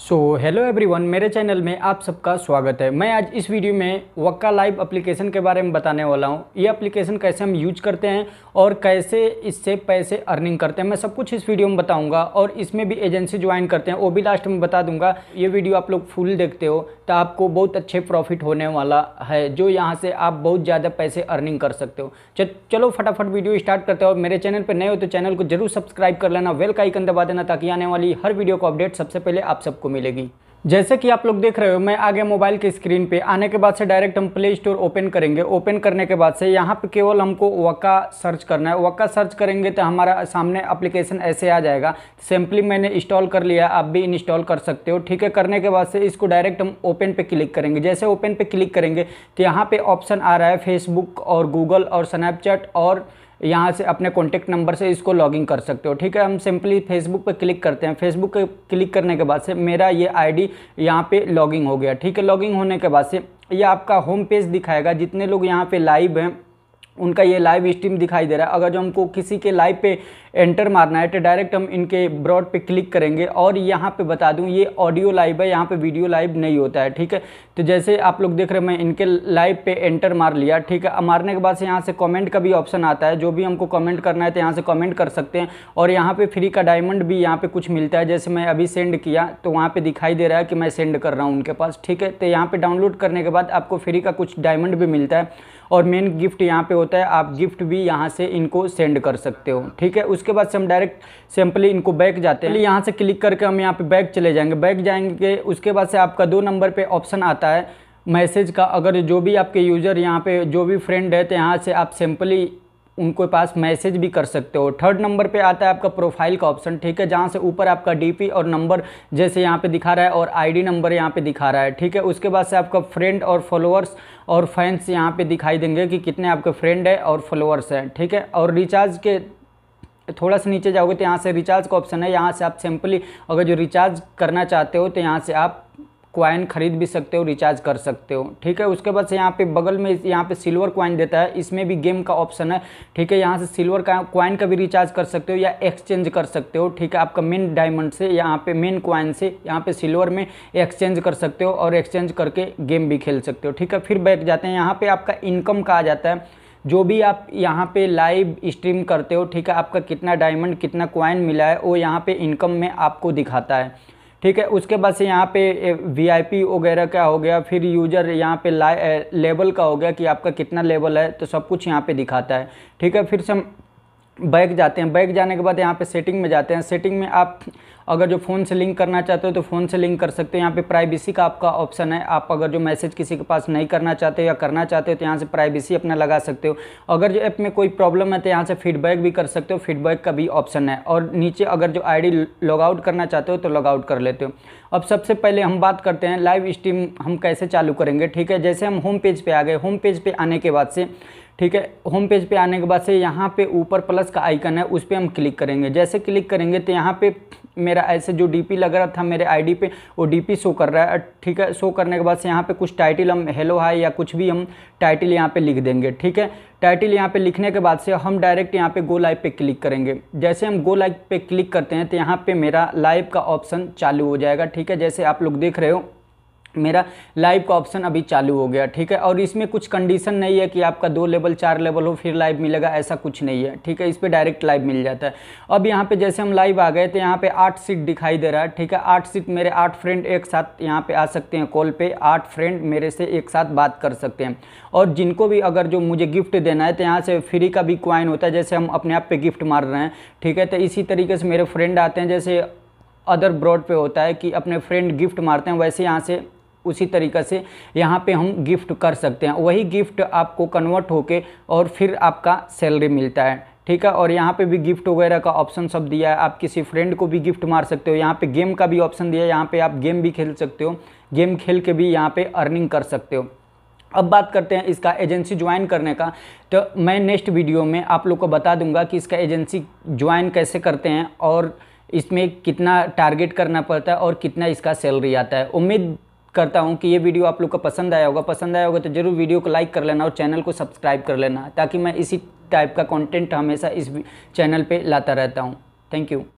सो hello everyone मेरे channel में आप सबका स्वागत है मैं आज इस वीडियो में वक्का लाइव एप्लीकेशन के बारे में बताने वाला हूँ ये एप्लीकेशन कैसे हम यूज करते हैं और कैसे इससे पैसे अर्निंग करते हैं मैं सब कुछ इस वीडियो में बताऊंगा और इसमें भी एजेंसी ज्वाइन करते हैं वो भी लास्ट में बता दूंगा ये वीडियो आप लोग फुल देखते हो तो आपको बहुत अच्छे प्रॉफिट होने वाला है जो यहाँ से आप बहुत ज़्यादा पैसे अर्निंग कर सकते हो चलो फटाफट वीडियो स्टार्ट करते हो और मेरे चैनल पर नए हो तो चैनल को जरूर सब्सक्राइब कर लेना वेल का आइकन दबा देना ताकि आने वाली हर वीडियो को अपडेट सबसे पहले आप सबको मिलेगी जैसे कि आप लोग देख रहे हो मैं आगे मोबाइल के स्क्रीन पे आने के बाद से डायरेक्ट हम प्ले स्टोर ओपन करेंगे ओपन करने के बाद से यहाँ पे केवल हमको वक्का सर्च करना है वक्का सर्च करेंगे तो हमारा सामने एप्लीकेशन ऐसे आ जाएगा सिंपली मैंने इंस्टॉल कर लिया आप भी इंस्टॉल कर सकते हो ठीक है करने के बाद से इसको डायरेक्ट हम ओपन पे क्लिक करेंगे जैसे ओपन पे क्लिक करेंगे तो यहाँ पर ऑप्शन आ रहा है फेसबुक और गूगल और स्नैपचैट और यहाँ से अपने कॉन्टैक्ट नंबर से इसको लॉगिन कर सकते हो ठीक है हम सिंपली फेसबुक पर क्लिक करते हैं फेसबुक पर क्लिक करने के बाद से मेरा ये आईडी यहाँ पर लॉगिंग हो गया ठीक है लॉगिंग होने के बाद से ये आपका होम पेज दिखाएगा जितने लोग यहाँ पे लाइव हैं उनका ये लाइव स्ट्रीम दिखाई दे रहा है अगर जो हमको किसी के लाइव पे एंटर मारना है तो डायरेक्ट हम इनके ब्रॉड पे क्लिक करेंगे और यहाँ पे बता दूँ ये ऑडियो लाइव है यहाँ पे वीडियो लाइव नहीं होता है ठीक है तो जैसे आप लोग देख रहे हैं मैं इनके लाइव पे एंटर मार लिया ठीक है मारने के बाद से यहाँ से कॉमेंट का भी ऑप्शन आता है जो भी हमको कॉमेंट करना है तो यहाँ से कॉमेंट कर सकते हैं और यहाँ पर फ्री का डायमंड भी यहाँ पर कुछ मिलता है जैसे मैं अभी सेंड किया तो वहाँ पर दिखाई दे रहा है कि मैं सेंड कर रहा हूँ उनके पास ठीक है तो यहाँ पर डाउनलोड करने के बाद आपको फ्री का कुछ डायमंड भी मिलता है और मेन गिफ्ट यहाँ पर होता है आप गिफ्ट भी यहाँ से इनको सेंड कर सकते हो ठीक है उसके बाद से हम डायरेक्ट सिंपली इनको बैक जाते हैं यहाँ से क्लिक करके हम यहाँ पे बैक चले जाएंगे बैक जाएंगे उसके बाद से आपका दो नंबर पे ऑप्शन आता है मैसेज का अगर जो भी आपके यूज़र यहाँ पे जो भी फ्रेंड है तो यहाँ से आप सिंपली उनके पास मैसेज भी कर सकते हो थर्ड नंबर पे आता है आपका प्रोफाइल का ऑप्शन ठीक है जहाँ से ऊपर आपका डीपी और नंबर जैसे यहाँ पे दिखा रहा है और आईडी नंबर यहाँ पे दिखा रहा है ठीक है उसके बाद से आपका फ्रेंड और फॉलोअर्स और फैंस यहाँ पे दिखाई देंगे कि कितने आपके फ्रेंड है और फॉलोअर्स हैं ठीक है और रिचार्ज के थोड़ा सा नीचे जाओगे तो यहाँ से रिचार्ज का ऑप्शन है यहाँ से आप सिंपली अगर जो रिचार्ज करना चाहते हो तो यहाँ से आप क्वाइन खरीद भी सकते हो रिचार्ज कर सकते हो ठीक है उसके बाद से यहाँ पे बगल में यहाँ पे सिल्वर क्वाइन देता है इसमें भी गेम का ऑप्शन है ठीक है यहाँ से सिल्वर का क्वाइन का भी रिचार्ज कर सकते हो या एक्सचेंज कर सकते हो ठीक है आपका मेन डायमंड से यहाँ पे मेन क्वाइन से यहाँ पे सिल्वर में एक्सचेंज कर सकते हो और एक्सचेंज करके गेम भी खेल सकते हो ठीक है फिर बैठ जाते हैं यहाँ पर आपका इनकम का आ जाता है जो भी आप यहाँ पे लाइव स्ट्रीम करते हो ठीक है आपका कितना डायमंड कितना क्वाइन मिला है वो यहाँ पे इनकम में आपको दिखाता है ठीक है उसके बाद से यहाँ पे वीआईपी वगैरह का हो गया फिर यूजर यहाँ पे लेवल का हो गया कि आपका कितना लेवल है तो सब कुछ यहाँ पे दिखाता है ठीक है फिर से हम बैक जाते हैं बैक जाने के बाद यहाँ पे सेटिंग में जाते हैं सेटिंग में आप अगर जो फ़ोन से लिंक करना चाहते हो तो फ़ोन से लिंक कर सकते हो यहाँ पे प्राइवेसी का आपका ऑप्शन है आप अगर जो मैसेज किसी के पास नहीं करना चाहते हो या करना चाहते हो तो यहाँ से प्राइवेसी अपना लगा सकते हो अगर जो ऐप में कोई प्रॉब्लम है तो यहाँ से फीडबैक भी कर सकते हो फीडबैक का भी ऑप्शन है और नीचे अगर जो आई डी लॉगआउट करना चाहते हो तो लॉगआउट कर लेते हो अब सबसे पहले हम बात करते हैं लाइव स्ट्रीम हम कैसे चालू करेंगे ठीक है जैसे हम होम पेज पर आ गए होम पेज पर आने के बाद से ठीक है होम पेज पे आने के बाद से यहाँ पे ऊपर प्लस का आइकन है उस पर हम क्लिक करेंगे जैसे क्लिक करेंगे तो यहाँ पे मेरा मेरा ऐसे जो डी लग रहा था मेरे आई पे वो डी शो कर रहा है ठीक है शो करने के बाद से यहाँ पर कुछ टाइटल हम हेलो हाई या कुछ भी हम टाइटल यहाँ पर लिख देंगे ठीक है टाइटल यहाँ पे लिखने के बाद से हम डायरेक्ट यहाँ पे गो लाइव पे क्लिक करेंगे जैसे हम गो लाइव पे क्लिक करते हैं तो यहाँ पे मेरा लाइव का ऑप्शन चालू हो जाएगा ठीक है जैसे आप लोग देख रहे हो मेरा लाइव का ऑप्शन अभी चालू हो गया ठीक है और इसमें कुछ कंडीशन नहीं है कि आपका दो लेवल चार लेवल हो फिर लाइव मिलेगा ऐसा कुछ नहीं है ठीक है इस पर डायरेक्ट लाइव मिल जाता है अब यहाँ पे जैसे हम लाइव आ गए तो यहाँ पे आठ सीट दिखाई दे रहा है ठीक है आठ सीट मेरे आठ फ्रेंड एक साथ यहाँ पर आ सकते हैं कॉल पे आठ फ्रेंड मेरे से एक साथ बात कर सकते हैं और जिनको भी अगर जो मुझे गिफ्ट देना है तो यहाँ से फ्री का भी क्वाइन होता है जैसे हम अपने आप पर गिफ्ट मार रहे हैं ठीक है तो इसी तरीके से मेरे फ्रेंड आते हैं जैसे अदर ब्रॉड पे होता है कि अपने फ्रेंड गिफ्ट मारते हैं वैसे यहाँ से उसी तरीक़े से यहाँ पे हम गिफ्ट कर सकते हैं वही गिफ्ट आपको कन्वर्ट होके और फिर आपका सैलरी मिलता है ठीक है और यहाँ पे भी गिफ्ट वगैरह का ऑप्शन सब दिया है आप किसी फ्रेंड को भी गिफ्ट मार सकते हो यहाँ पे गेम का भी ऑप्शन दिया है यहाँ पे आप गेम भी खेल सकते हो गेम खेल के भी यहाँ पे अर्निंग कर सकते हो अब बात करते हैं इसका एजेंसी ज्वाइन करने का तो मैं नेक्स्ट वीडियो में आप लोग को बता दूंगा कि इसका एजेंसी ज्वाइन कैसे करते हैं और इसमें कितना टारगेट करना पड़ता है और कितना इसका सैलरी आता है उम्मीद करता हूँ कि ये वीडियो आप लोग का पसंद आया होगा पसंद आया होगा तो जरूर वीडियो को लाइक कर लेना और चैनल को सब्सक्राइब कर लेना ताकि मैं इसी टाइप का कॉन्टेंट हमेशा इस चैनल पर लाता रहता हूँ थैंक यू